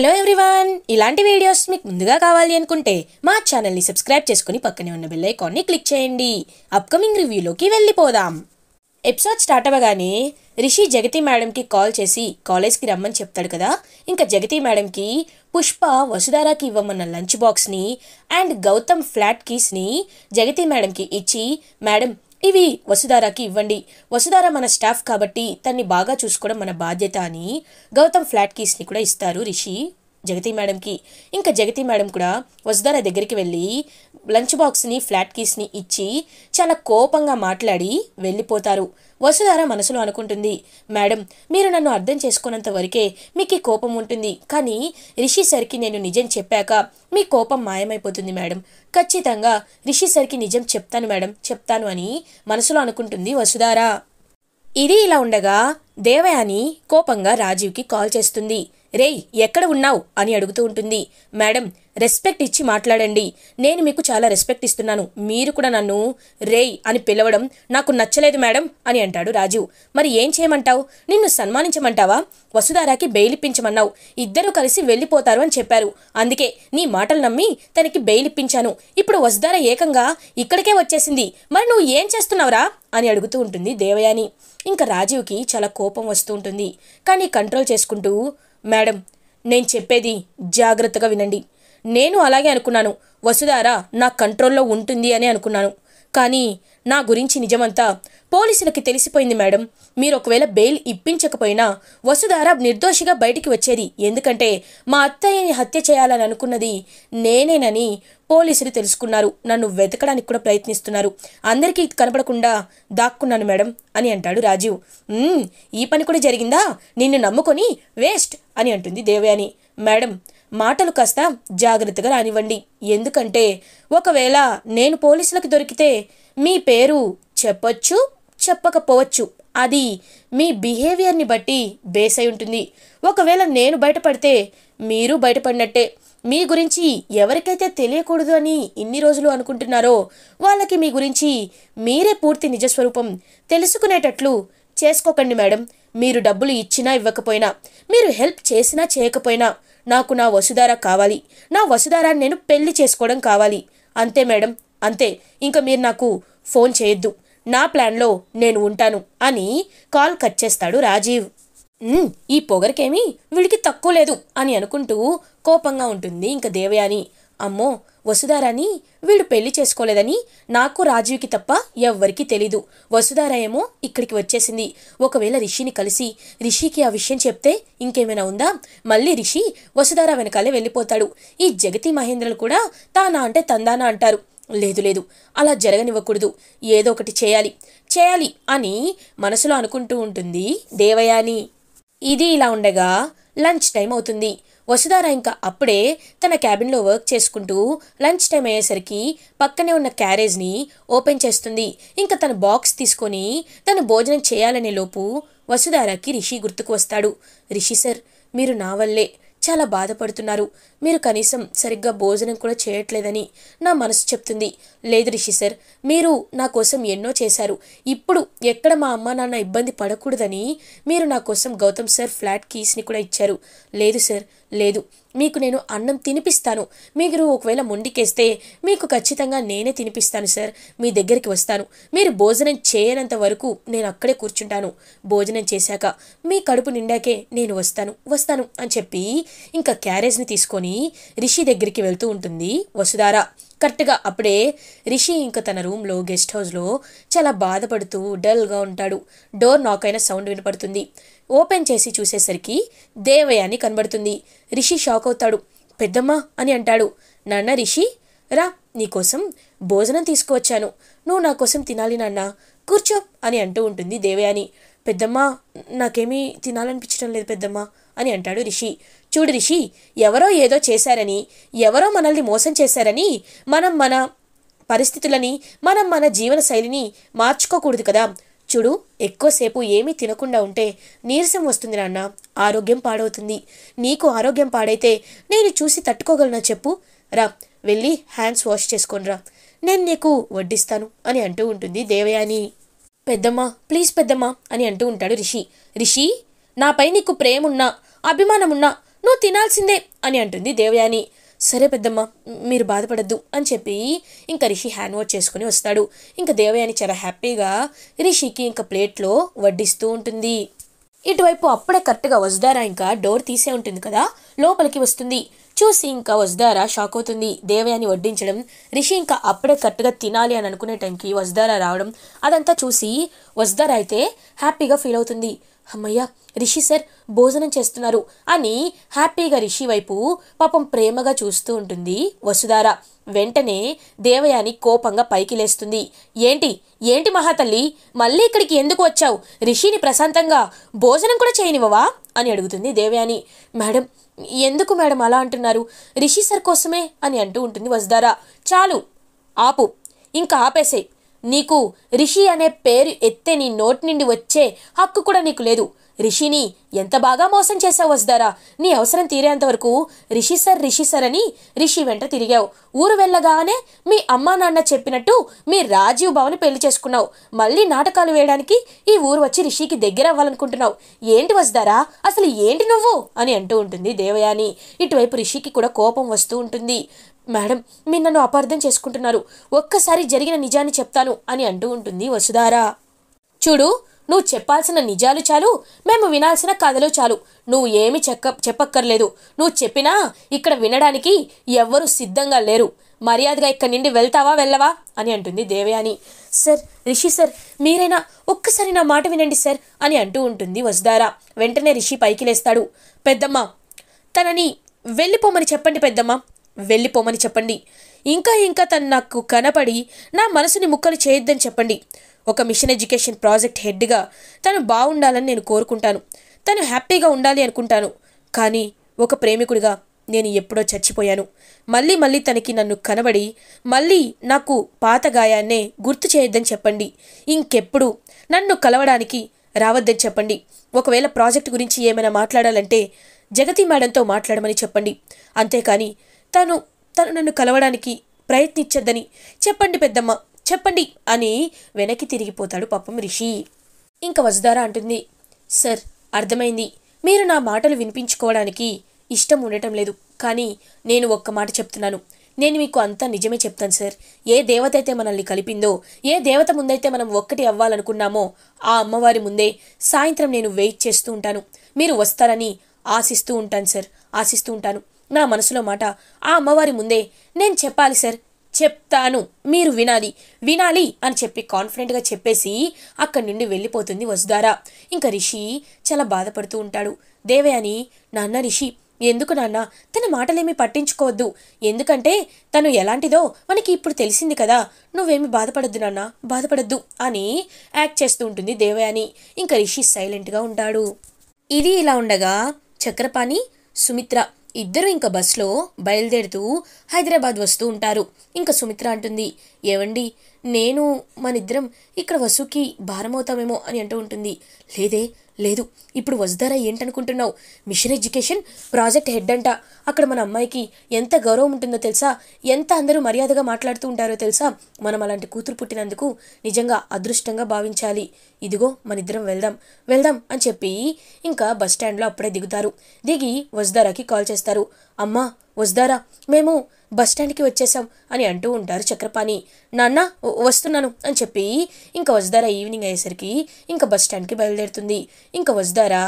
hello everyone ఇలాంటి videos మీకు ముందుగా కావాలి అనుకుంటే మా ఛానల్ని సబ్స్క్రైబ్ చేసుకుని పక్కనే ఉన్న బెల్ ఐకాన్ని క్లిక్ చేయండి అప్కమింగ్ రివ్యూలోకి వెళ్ళిపోదాం ఎపిసోడ్ స్టార్ట్ అవ్వగానే రిషి జగతి మేడంకి కాల్ చేసి కాలేజ్కి రమ్మని చెప్తాడు కదా ఇంకా జగతి మేడంకి పుష్ప వసుధారాకి ఇవ్వమన్న లంచ్ బాక్స్ని అండ్ గౌతమ్ ఫ్లాట్ కీస్ని జగతి మేడంకి ఇచ్చి మేడం ఇవి వసుధారాకి ఇవ్వండి వసుధార మన స్టాఫ్ కాబట్టి తన్ని బాగా చూసుకోవడం మన బాధ్యత అని గౌతమ్ ఫ్లాట్ కీస్ని కూడా ఇస్తారు రిషి జగతి మేడంకి ఇంకా జగతి మేడం కూడా వసుధార దగ్గరికి వెళ్ళి లంచ్ బాక్స్ని ఫ్లాట్ కీస్ని ఇచ్చి చాలా కోపంగా మాట్లాడి వెళ్ళిపోతారు వసుధార మనసులో అనుకుంటుంది మేడం మీరు నన్ను అర్థం చేసుకున్నంత వరకే మీకు కోపం ఉంటుంది కానీ రిషి సర్కి నేను నిజం చెప్పాక మీ కోపం మాయమైపోతుంది మేడం ఖచ్చితంగా రిషి సర్కి నిజం చెప్తాను మేడం చెప్తాను అని మనసులో అనుకుంటుంది వసుధార ఇది ఇలా ఉండగా దేవయాని కోపంగా రాజీవ్కి కాల్ చేస్తుంది రేయ్ ఎక్కడ ఉన్నావు అని అడుగుతూ ఉంటుంది మేడం రెస్పెక్ట్ ఇచ్చి మాట్లాడండి నేను మీకు చాలా రెస్పెక్ట్ ఇస్తున్నాను మీరు కూడా నన్ను రేయ్ అని పిలవడం నాకు నచ్చలేదు మేడం అని అంటాడు రాజు మరి ఏం చేయమంటావు నిన్ను సన్మానించమంటావా వసుధారాకి బెయిలిప్పించమన్నావు ఇద్దరూ కలిసి వెళ్ళిపోతారు అని చెప్పారు అందుకే నీ మాటలు నమ్మి తనకి బెయిలిప్పించాను ఇప్పుడు వసుధార ఏకంగా ఇక్కడికే వచ్చేసింది మరి నువ్వు ఏం చేస్తున్నావురా అని అడుగుతూ ఉంటుంది దేవయాని ఇంకా రాజీవ్కి చాలా కోపం కోపం వస్తూ ఉంటుంది కానీ కంట్రోల్ చేసుకుంటూ మేడం నేను చెప్పేది జాగ్రత్తగా వినండి నేను అలాగే అనుకున్నాను వసుధార నా కంట్రోల్లో ఉంటుంది అని అనుకున్నాను కానీ నా గురించి నిజమంతా పోలీసులకి తెలిసిపోయింది మేడం మీరు ఒకవేళ బెయిల్ ఇప్పించకపోయినా వసుధార నిర్దోషిగా బయటికి వచ్చేది ఎందుకంటే మా అత్తయ్యని హత్య చేయాలని అనుకున్నది నేనేనని పోలీసులు తెలుసుకున్నారు నన్ను వెతకడానికి కూడా ప్రయత్నిస్తున్నారు అందరికీ కనపడకుండా దాక్కున్నాను మేడం అని అంటాడు రాజీవ్ ఈ పని కూడా జరిగిందా నిన్ను నమ్ముకొని వేస్ట్ అని అంటుంది దేవయాని మేడం మాటలు కాస్త జాగ్రత్తగా రానివ్వండి ఎందుకంటే ఒకవేళ నేను పోలీసులకు దొరికితే మీ పేరు చెప్పొచ్చు చెప్పకపోవచ్చు అది మీ బిహేవియర్ని బట్టి బేస్ అయి ఉంటుంది ఒకవేళ నేను బయటపడితే మీరు బయటపడినట్టే మీ గురించి ఎవరికైతే తెలియకూడదు అని ఇన్ని రోజులు అనుకుంటున్నారో వాళ్ళకి మీ గురించి మీరే పూర్తి నిజస్వరూపం తెలుసుకునేటట్లు చేసుకోకండి మేడం మీరు డబ్బులు ఇచ్చినా ఇవ్వకపోయినా మీరు హెల్ప్ చేసినా చేయకపోయినా నాకు నా వసుధార కావాలి నా వసుధారాన్ని నేను పెళ్లి చేసుకోవడం కావాలి అంతే మేడం అంతే ఇంకా మీరు నాకు ఫోన్ చేయొద్దు నా ప్లాన్లో నేను ఉంటాను అని కాల్ కట్ చేస్తాడు రాజీవ్ ఈ పొగరికేమీ వీడికి తక్కువ లేదు అని అనుకుంటూ కోపంగా ఉంటుంది ఇంకా దేవయాని అమ్మో వసుధారాని వీడు పెళ్లి చేసుకోలేదని నాకు రాజీవ్కి తప్ప ఎవ్వరికీ తెలీదు వసుధార ఏమో ఇక్కడికి వచ్చేసింది ఒకవేళ రిషిని కలిసి రిషికి ఆ విషయం చెప్తే ఇంకేమైనా ఉందా మళ్ళీ రిషి వసుధార వెనకాలే వెళ్ళిపోతాడు ఈ జగతి మహేంద్రులు కూడా తానా అంటే తందానా అంటారు లేదు లేదు అలా జరగనివ్వకూడదు ఏదో ఒకటి చేయాలి చేయాలి అని మనసులో అనుకుంటూ ఉంటుంది దేవయాని ఇది ఇలా ఉండగా లంచ్ టైం అవుతుంది వసుధార ఇంకా అప్పుడే తన క్యాబిన్లో వర్క్ చేసుకుంటూ లంచ్ టైం అయ్యేసరికి పక్కనే ఉన్న క్యారేజ్ని ఓపెన్ చేస్తుంది ఇంకా తన బాక్స్ తీసుకొని తను భోజనం చేయాలనే లోపు వసుధారాకి రిషి గుర్తుకు వస్తాడు రిషి సార్ మీరు నా వల్లే చాలా బాధపడుతున్నారు మీరు కనీసం సరిగ్గా భోజనం కూడా చేయట్లేదని నా మనసు చెప్తుంది లేదు రిషి సార్ మీరు నా కోసం ఎన్నో చేశారు ఇప్పుడు ఎక్కడ మా అమ్మ నాన్న ఇబ్బంది పడకూడదని మీరు నా కోసం గౌతమ్ సార్ ఫ్లాట్ కీస్ని కూడా ఇచ్చారు లేదు సార్ లేదు మీకు నేను అన్నం తినిపిస్తాను మీరు ఒకవేళ మొండికేస్తే మీకు ఖచ్చితంగా నేనే తినిపిస్తాను సార్ మీ దగ్గరికి వస్తాను మీరు భోజనం చేయనంత వరకు నేను అక్కడే కూర్చుంటాను భోజనం చేశాక మీ కడుపు నిండాకే నేను వస్తాను వస్తాను అని చెప్పి ఇంకా క్యారేజ్ని తీసుకొని రిషి దగ్గరికి వెళ్తూ ఉంటుంది వసుధారా కరెక్ట్గా అప్పుడే రిషి ఇంకా తన రూమ్లో గెస్ట్ హౌస్లో చాలా బాధపడుతూ డల్గా ఉంటాడు డోర్ నాక్ అయిన సౌండ్ వినపడుతుంది ఓపెన్ చేసి చూసేసరికి దేవయాని కనబడుతుంది రిషి షాక్ అవుతాడు పెద్దమ్మ అని అంటాడు నాన్న రిషి రా నీకోసం భోజనం తీసుకువచ్చాను నువ్వు నా కోసం తినాలి నాన్న కూర్చో అని అంటూ ఉంటుంది దేవయాని పెద్దమ్మ నాకేమీ తినాలనిపించడం లేదు పెద్దమ్మ అని అంటాడు రిషి చూడు రిషి ఎవరో ఏదో చేశారని ఎవరో మనల్ని మోసం చేశారని మనం మన పరిస్థితులని మనం మన జీవన శైలిని మార్చుకోకూడదు కదా చూడు ఎక్కువసేపు ఏమీ తినకుండా ఉంటే నీరసం వస్తుంది నాన్న ఆరోగ్యం పాడవుతుంది నీకు ఆరోగ్యం పాడైతే నేను చూసి తట్టుకోగలనా చెప్పు రా వెళ్ళి హ్యాండ్స్ వాష్ చేసుకొనిరా నేను నీకు వడ్డిస్తాను అని అంటూ ఉంటుంది దేవయాని పెద్దమ్మ ప్లీజ్ పెద్దమ్మ అని అంటూ ఉంటాడు రిషి రిషి నాపై నీకు ప్రేమున్నా అభిమానమున్నా నువ్వు తినాల్సిందే అని అంటుంది దేవయాని సరే పెద్దమ్మ మీరు బాధపడద్దు అని చెప్పి ఇంకా రిషి హ్యాండ్ వాష్ చేసుకుని వస్తాడు ఇంకా దేవయాని చాలా హ్యాపీగా రిషికి ఇంకా ప్లేట్లో వడ్డిస్తూ ఉంటుంది ఇటువైపు అప్పుడే కరెక్ట్గా వసుదారా ఇంకా డోర్ తీసే ఉంటుంది కదా లోపలికి వస్తుంది చూసి ఇంకా వసుదారా షాక్ అవుతుంది దేవయాని వడ్డించడం రిషి ఇంకా అప్పుడే కరెక్ట్గా తినాలి అని అనుకునే టైంకి వసుదారా రావడం అదంతా చూసి వసుదారా అయితే హ్యాపీగా ఫీల్ అవుతుంది అమ్మయ్య రిషి సార్ భోజనం చేస్తున్నారు అని హ్యాపీగా రిషి వైపు పాపం ప్రేమగా చూస్తూ ఉంటుంది వసుధార వెంటనే దేవయాని కోపంగా పైకి లేస్తుంది ఏంటి ఏంటి మహాతల్లి మళ్ళీ ఇక్కడికి ఎందుకు వచ్చావు రిషిని ప్రశాంతంగా భోజనం కూడా చేయనివ్వవా అని అడుగుతుంది దేవయాని మేడం ఎందుకు మేడం అలా అంటున్నారు రిషి సార్ కోసమే అని అంటూ ఉంటుంది వసుధార చాలు ఆపు ఇంకా ఆపేసే నీకు రిషి అనే పేరు ఎత్తే నీ నోటి నుండి వచ్చే హక్కు కూడా నీకు లేదు రిషిని ఎంత బాగా మోసం చేశావు వస్తారా నీ అవసరం తీరేంత వరకు రిషి సార్ రిషి సర్ అని రిషి వెంట తిరిగావు ఊరు వెళ్ళగానే మీ అమ్మా నాన్న చెప్పినట్టు మీ రాజీవ్ భవని పెళ్లి చేసుకున్నావు మళ్ళీ నాటకాలు వేయడానికి ఈ ఊరు వచ్చి రిషికి దగ్గర అవ్వాలనుకుంటున్నావు ఏంటి వస్తారా అసలు ఏంటి నువ్వు అని అంటూ ఉంటుంది దేవయాని ఇటువైపు రిషికి కూడా కోపం వస్తూ ఉంటుంది మేడం మీరు నన్ను అపార్థం చేసుకుంటున్నారు ఒక్కసారి జరిగిన నిజాన్ని చెప్తాను అని అంటూ ఉంటుంది వసుధారా చూడు నువ్వు చెప్పాల్సిన నిజాలు చాలు మేము వినాల్సిన కథలు చాలు నువ్వు ఏమి చెక్క చెప్పక్కర్లేదు నువ్వు చెప్పినా ఇక్కడ వినడానికి ఎవ్వరూ సిద్ధంగా లేరు మర్యాదగా ఇక్కడి నుండి వెళ్తావా వెళ్ళవా అని అంటుంది దేవయాని సార్ రిషి సార్ మీరైనా ఒక్కసారి నా మాట వినండి సార్ అని అంటూ ఉంటుంది వసుదారా వెంటనే రిషి పైకి లేస్తాడు పెద్దమ్మ తనని వెళ్ళిపోమని చెప్పండి పెద్దమ్మ వెళ్ళిపోమని చెప్పండి ఇంకా ఇంకా తను నాకు కనపడి నా మనసుని ముక్కలు చేయొద్దని చెప్పండి ఒక మిషన్ ఎడ్యుకేషన్ ప్రాజెక్ట్ హెడ్గా తను బాగుండాలని నేను కోరుకుంటాను తను హ్యాపీగా ఉండాలి అనుకుంటాను కానీ ఒక ప్రేమికుడిగా నేను ఎప్పుడో చచ్చిపోయాను మళ్ళీ మళ్ళీ తనకి నన్ను కనబడి మళ్ళీ నాకు పాత గాయాన్నే గుర్తు చేయొద్దని చెప్పండి ఇంకెప్పుడు నన్ను కలవడానికి రావద్దని చెప్పండి ఒకవేళ ప్రాజెక్ట్ గురించి ఏమైనా మాట్లాడాలంటే జగతి మేడంతో మాట్లాడమని చెప్పండి అంతేకాని తను తను నన్ను కలవడానికి ప్రయత్నించద్దని చెప్పండి పెద్దమ్మ చెప్పండి అని వెనక్కి తిరిగిపోతాడు పాపం రిషి ఇంకా వసుధారా అంటుంది సార్ అర్థమైంది మీరు నా మాటలు వినిపించుకోవడానికి ఇష్టం ఉండటం లేదు కానీ నేను ఒక్క మాట చెప్తున్నాను నేను మీకు అంతా నిజమే చెప్తాను సార్ ఏ దేవత అయితే మనల్ని కలిపిందో ఏ దేవత ముందైతే మనం ఒక్కటి అవ్వాలనుకున్నామో ఆ అమ్మవారి ముందే సాయంత్రం నేను వెయిట్ చేస్తూ ఉంటాను మీరు వస్తారని ఆశిస్తూ ఉంటాను సార్ ఆశిస్తూ ఉంటాను నా మనసులో మాట ఆ అమ్మవారి ముందే నేను చెప్పాలి సార్ చెప్తాను మీరు వినాలి వినాలి అని చెప్పి కాన్ఫిడెంట్గా చెప్పేసి అక్కడి నుండి వెళ్ళిపోతుంది వసుధారా ఇంకా రిషి చాలా బాధపడుతూ ఉంటాడు దేవయాని నాన్న రిషి ఎందుకు నాన్న తన మాటలేమీ పట్టించుకోవద్దు ఎందుకంటే తను ఎలాంటిదో మనకి ఇప్పుడు తెలిసింది కదా నువ్వేమి బాధపడద్దు నాన్న బాధపడద్దు అని యాక్ట్ చేస్తూ ఉంటుంది దేవయాని ఇంకా రిషి సైలెంట్గా ఉంటాడు ఇది ఇలా ఉండగా చక్రపాణి సుమిత్ర ఇద్దరు ఇంకా బస్సులో బయలుదేరుతూ హైదరాబాద్ వస్తూ ఉంటారు ఇంకా సుమిత్ర అంటుంది ఏవండి నేను మనిద్దరం ఇక్కడ వసుకి భారమవుతామేమో అని అంటూ ఉంటుంది లేదే లేదు ఇప్పుడు వసుధారా ఏంటనుకుంటున్నావు మిషన్ ఎడ్యుకేషన్ ప్రాజెక్ట్ హెడ్ అంట అక్కడ మన అమ్మాయికి ఎంత గౌరవం ఉంటుందో తెలుసా ఎంత అందరూ మర్యాదగా మాట్లాడుతూ ఉంటారో తెలుసా మనం అలాంటి కూతురు పుట్టినందుకు నిజంగా అదృష్టంగా భావించాలి ఇదిగో మన ఇద్దరం వెళ్దాం వెళ్దాం అని చెప్పి ఇంకా బస్ స్టాండ్లో అప్పుడే దిగుతారు దిగి వసుధారాకి కాల్ చేస్తారు అమ్మా వస్తారా మేము బస్టాండ్కి వచ్చేసాం అని అంటూ ఉంటారు చక్రపాణి నాన్న వస్తున్నాను అని చెప్పి ఇంకా వస్తారా ఈవినింగ్ అయ్యేసరికి ఇంకా బస్టాండ్కి బయలుదేరుతుంది ఇంకా వస్తారా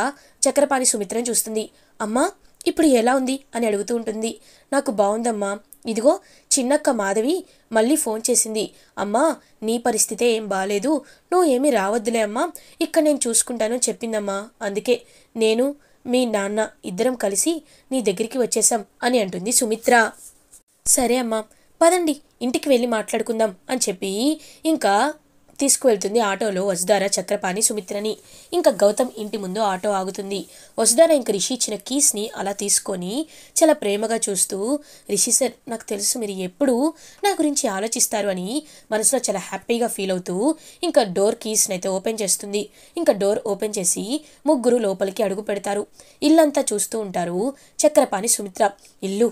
చక్రపాణి సుమిత్రని చూస్తుంది అమ్మా ఇప్పుడు ఎలా ఉంది అని అడుగుతూ ఉంటుంది నాకు బాగుందమ్మా ఇదిగో చిన్నక్క మాధవి మళ్ళీ ఫోన్ చేసింది అమ్మా నీ పరిస్థితి ఏం బాగాలేదు నువ్వు ఏమీ రావద్దులే అమ్మా ఇక్కడ నేను చూసుకుంటాను చెప్పిందమ్మా అందుకే నేను మీ నాన్న ఇద్దరం కలిసి నీ దగ్గరికి వచ్చేశాం అని అంటుంది సుమిత్ర సరే అమ్మా పదండి ఇంటికి వెళ్ళి మాట్లాడుకుందాం అని చెప్పి ఇంకా తీసుకువెళ్తుంది ఆటోలో వసుధార చక్రపాణి సుమిత్రని ఇంకా గౌతమ్ ఇంటి ముందు ఆటో ఆగుతుంది వసుధార ఇంకా రిషి ఇచ్చిన కీస్ని అలా తీసుకొని చాలా ప్రేమగా చూస్తూ రిషి సార్ నాకు తెలుసు మీరు ఎప్పుడు నా గురించి ఆలోచిస్తారు అని మనసులో చాలా హ్యాపీగా ఫీల్ అవుతూ ఇంకా డోర్ కీస్ని అయితే ఓపెన్ చేస్తుంది ఇంకా డోర్ ఓపెన్ చేసి ముగ్గురు లోపలికి అడుగు పెడతారు ఇల్లంతా చూస్తూ ఉంటారు చక్రపాణి సుమిత్ర ఇల్లు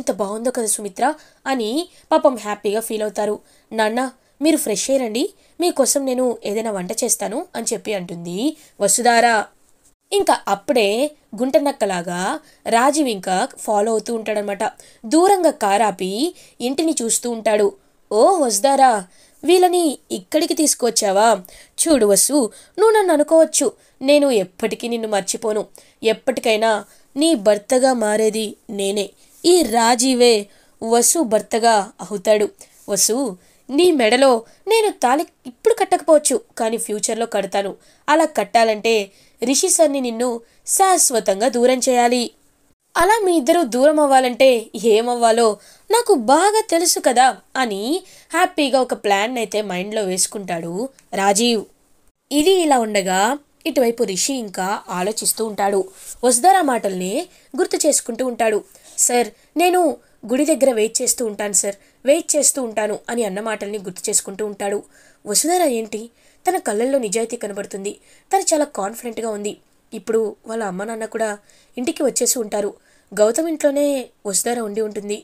ఎంత బాగుందో కదా సుమిత్ర అని పాపం హ్యాపీగా ఫీల్ అవుతారు నాన్న మీరు ఫ్రెష్ అయ్యండి మీకోసం నేను ఏదైనా వంట చేస్తాను అని చెప్పి అంటుంది వసుధారా ఇంకా అప్పుడే గుంటనక్కలాగా రాజీవ్ ఇంకా ఫాలో అవుతూ ఉంటాడనమాట దూరంగా కారాపి ఇంటిని చూస్తూ ఉంటాడు ఓ వసుధారా వీళ్ళని ఇక్కడికి తీసుకొచ్చావా చూడు వసు నువ్వు నన్ను అనుకోవచ్చు నేను ఎప్పటికీ నిన్ను మర్చిపోను ఎప్పటికైనా నీ భర్తగా మారేది నేనే ఈ రాజీవే వసు భర్తగా అవుతాడు వసు నీ మెడలో నేను తాలి ఇప్పుడు కట్టకపోవచ్చు కానీ ఫ్యూచర్లో కడతాను అలా కట్టాలంటే రిషి సర్ని నిన్ను శాశ్వతంగా దూరం చేయాలి అలా మీ ఇద్దరు దూరం అవ్వాలంటే ఏమవ్వాలో నాకు బాగా తెలుసు కదా అని హ్యాపీగా ఒక ప్లాన్ అయితే మైండ్లో వేసుకుంటాడు రాజీవ్ ఇది ఇలా ఉండగా ఇటువైపు రిషి ఇంకా ఆలోచిస్తూ ఉంటాడు వసుధారా మాటల్ని గుర్తు చేసుకుంటూ ఉంటాడు సార్ నేను గుడి దగ్గర వెయిట్ చేస్తూ ఉంటాను సార్ వెయిట్ చేస్తూ ఉంటాను అని అన్న మాటల్ని గుర్తు చేసుకుంటూ ఉంటాడు వసుధర ఏంటి తన కళ్ళల్లో నిజాయితీ కనబడుతుంది తను చాలా కాన్ఫిడెంట్గా ఉంది ఇప్పుడు వాళ్ళ అమ్మ నాన్న కూడా ఇంటికి వచ్చేసి ఉంటారు గౌతమ్ ఇంట్లోనే వసుధార ఉండి ఉంటుంది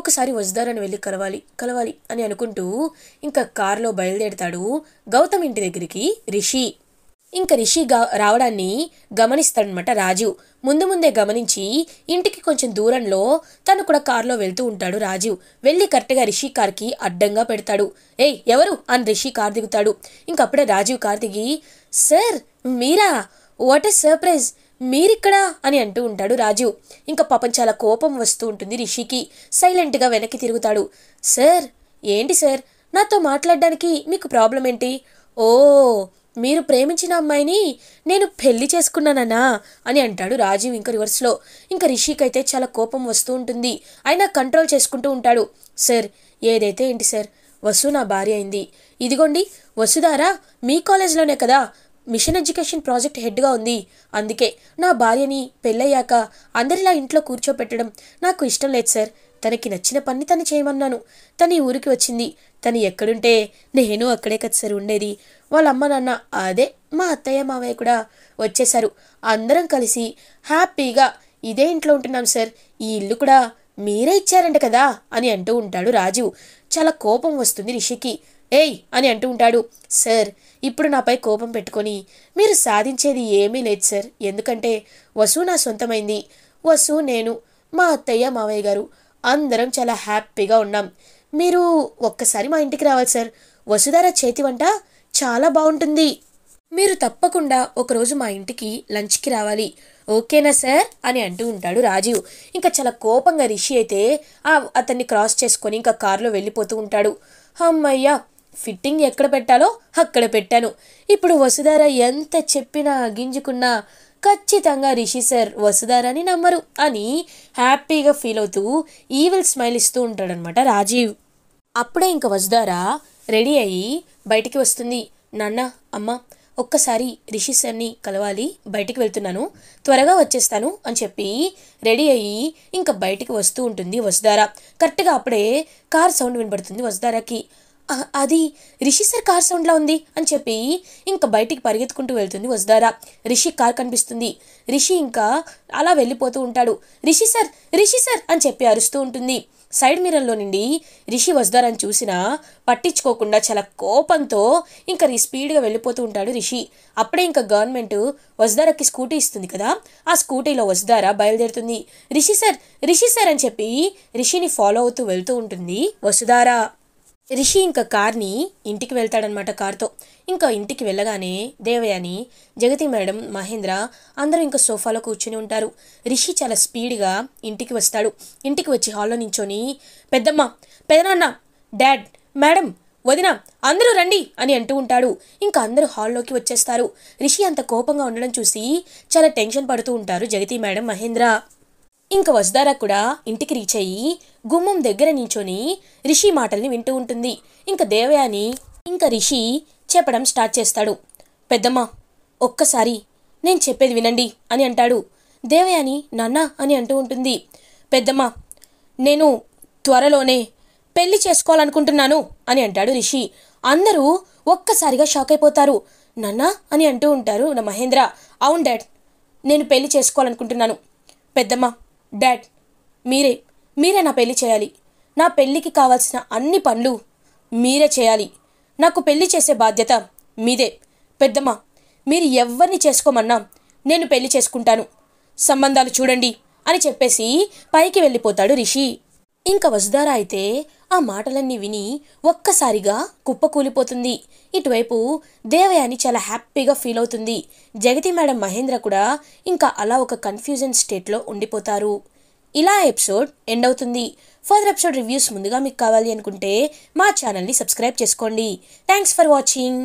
ఒకసారి వసుధారని వెళ్ళి కలవాలి కలవాలి అని అనుకుంటూ ఇంకా కారులో బయలుదేరతాడు గౌతమ్ ఇంటి దగ్గరికి రిషి ఇంక రిషి రావడాన్ని గమనిస్తాడనమాట రాజు ముందు ముందే గమనించి ఇంటికి కొంచెం దూరంలో తను కూడా కారులో వెళ్తూ ఉంటాడు రాజు వెళ్ళి కరెక్ట్గా రిషి కార్కి అడ్డంగా పెడతాడు ఏయ్ ఎవరు అని రిషి కార్ దిగుతాడు ఇంకప్పుడే రాజీవ్ కార్ దిగి సార్ మీరా వాట్ ఎ సర్ప్రైజ్ మీరిక్కడా అని అంటూ ఉంటాడు రాజు ఇంకా పాపం చాలా కోపం వస్తూ ఉంటుంది రిషికి సైలెంట్గా వెనక్కి తిరుగుతాడు సార్ ఏంటి సార్ నాతో మాట్లాడడానికి మీకు ప్రాబ్లం ఏంటి ఓ మీరు ప్రేమించిన అమ్మాయిని నేను పెళ్లి చేసుకున్నాననా అని అంటాడు రాజీవ్ ఇంకా రివర్స్లో ఇంకా రిషికైతే అయితే చాలా కోపం వస్తూ ఉంటుంది అయినా కంట్రోల్ చేసుకుంటూ ఉంటాడు సార్ ఏదైతే ఏంటి సార్ వసు నా భార్య అయింది ఇదిగోండి వసుధారా మీ కాలేజ్లోనే కదా మిషన్ ఎడ్యుకేషన్ ప్రాజెక్ట్ హెడ్గా ఉంది అందుకే నా భార్యని పెళ్ళయ్యాక అందరిలా ఇంట్లో కూర్చోపెట్టడం నాకు ఇష్టం లేదు సార్ తనకి నచ్చిన పని తను చేయమన్నాను తను ఈ ఊరికి వచ్చింది తను ఎక్కడుంటే నేను అక్కడే కదా ఉండేది వాళ్ళ అమ్మ నాన్న అదే మా అత్తయ్య మావయ్య కూడా వచ్చేశారు అందరం కలిసి హ్యాపీగా ఇదే ఇంట్లో ఉంటున్నాం సార్ ఈ ఇల్లు కూడా మీరే ఇచ్చారంట కదా అని అంటూ ఉంటాడు రాజు చాలా కోపం వస్తుంది రిషికి ఏయ్ అని అంటూ ఉంటాడు సార్ ఇప్పుడు నాపై కోపం పెట్టుకొని మీరు సాధించేది ఏమీ లేదు సార్ ఎందుకంటే వసు నా సొంతమైంది వసు నేను మా అత్తయ్య మావయ్య గారు అందరం చాలా హ్యాపీగా ఉన్నాం మీరు ఒక్కసారి మా ఇంటికి రావాలి సార్ వసుధార చేతి వంట చాలా బాగుంటుంది మీరు తప్పకుండా ఒకరోజు మా ఇంటికి లంచ్కి రావాలి ఓకేనా సార్ అని అంటూ ఉంటాడు రాజీవ్ ఇంకా చాలా కోపంగా రిషి అయితే అతన్ని క్రాస్ చేసుకొని ఇంకా కారులో వెళ్ళిపోతూ ఉంటాడు అమ్మయ్యా ఫిట్టింగ్ ఎక్కడ పెట్టాలో అక్కడ పెట్టాను ఇప్పుడు వసుధార ఎంత చెప్పినా గింజుకున్నా ఖచ్చితంగా రిషి సార్ వసుదారని నమ్మరు అని హ్యాపీగా ఫీల్ అవుతూ ఈవిల్ స్మైల్ ఇస్తూ ఉంటాడనమాట రాజీవ్ అప్పుడే ఇంకా వసుదారా రెడీ అయ్యి బయటికి వస్తుంది నాన్న అమ్మ ఒక్కసారి రిషి సార్ని కలవాలి బయటికి వెళ్తున్నాను త్వరగా వచ్చేస్తాను అని చెప్పి రెడీ అయ్యి ఇంకా బయటికి వస్తూ ఉంటుంది వసుదారా కరెక్ట్గా అప్పుడే కార్ సౌండ్ వినబడుతుంది వసుదారాకి అది రిషి సార్ కార్ సౌండ్లో ఉంది అని చెప్పి ఇంకా బయటికి పరిగెత్తుకుంటూ వెళ్తుంది వసుధారా రిషి కార్ కనిపిస్తుంది రిషి ఇంకా అలా వెళ్ళిపోతూ ఉంటాడు రిషి సార్ రిషి సార్ అని చెప్పి అరుస్తూ ఉంటుంది సైడ్ మిరర్లో నుండి రిషి వసుధారాన్ని చూసినా పట్టించుకోకుండా చాలా కోపంతో ఇంకా స్పీడ్గా వెళ్ళిపోతూ ఉంటాడు రిషి అప్పుడే ఇంకా గవర్నమెంట్ వసుధారాకి స్కూటీ ఇస్తుంది కదా ఆ స్కూటీలో వసుధారా బయలుదేరుతుంది రిషి సార్ రిషి సార్ అని చెప్పి రిషిని ఫాలో అవుతూ వెళ్తూ ఉంటుంది వసుధారా రిషి ఇంకా కార్ని ఇంటికి వెళ్తాడనమాట కార్తో ఇంకా ఇంటికి వెళ్ళగానే దేవయాని జగతి మేడం మహేంద్ర అందరూ ఇంకా సోఫాలో కూర్చుని ఉంటారు రిషి చాలా స్పీడ్గా ఇంటికి వస్తాడు ఇంటికి వచ్చి హాల్లో నించొని పెద్దమ్మ పెదనాన్న డాడ్ మేడం వదిన అందరూ రండి అని అంటూ ఉంటాడు ఇంకా అందరూ హాల్లోకి వచ్చేస్తారు రిషి అంత కోపంగా ఉండడం చూసి చాలా టెన్షన్ పడుతూ ఉంటారు జగతి మేడం మహేంద్ర ఇంక వసుధారా కూడా ఇంటికి రీచ్ అయ్యి గుమ్మం దగ్గర నించొని రిషి మాటల్ని వింటూ ఉంటుంది ఇంక దేవయాని ఇంక రిషి చెప్పడం స్టార్ట్ చేస్తాడు పెద్దమ్మ ఒక్కసారి నేను చెప్పేది వినండి అని అంటాడు దేవయాని నాన్న అని అంటూ ఉంటుంది పెద్దమ్మ నేను త్వరలోనే పెళ్లి చేసుకోవాలనుకుంటున్నాను అని అంటాడు రిషి అందరూ ఒక్కసారిగా షాక్ అయిపోతారు నాన్న అని అంటూ ఉంటారు నా మహేంద్ర అవును డాడ్ నేను పెళ్లి చేసుకోవాలనుకుంటున్నాను పెద్దమ్మ డాడ్ మీరే మీరే నా పెళ్లి చేయాలి నా పెళ్ళికి కావాల్సిన అన్ని పనులు మీరే చేయాలి నాకు పెళ్లి చేసే బాధ్యత మీదే పెద్దమ్మ మీరు ఎవరిని చేసుకోమన్నా నేను పెళ్లి చేసుకుంటాను సంబంధాలు చూడండి అని చెప్పేసి పైకి వెళ్ళిపోతాడు రిషి ఇంకా వసుధార అయితే ఆ మాటలన్నీ విని ఒక్కసారిగా కుప్పకూలిపోతుంది ఇటువైపు దేవయాని చాలా హ్యాపీగా ఫీల్ అవుతుంది జగతి మేడం మహేంద్ర కూడా ఇంకా అలా ఒక కన్ఫ్యూజన్ స్టేట్లో ఉండిపోతారు ఇలా ఎపిసోడ్ ఎండ్ అవుతుంది ఫర్దర్ ఎపిసోడ్ రివ్యూస్ ముందుగా మీకు కావాలి అనుకుంటే మా ఛానల్ని సబ్స్క్రైబ్ చేసుకోండి థ్యాంక్స్ ఫర్ వాచింగ్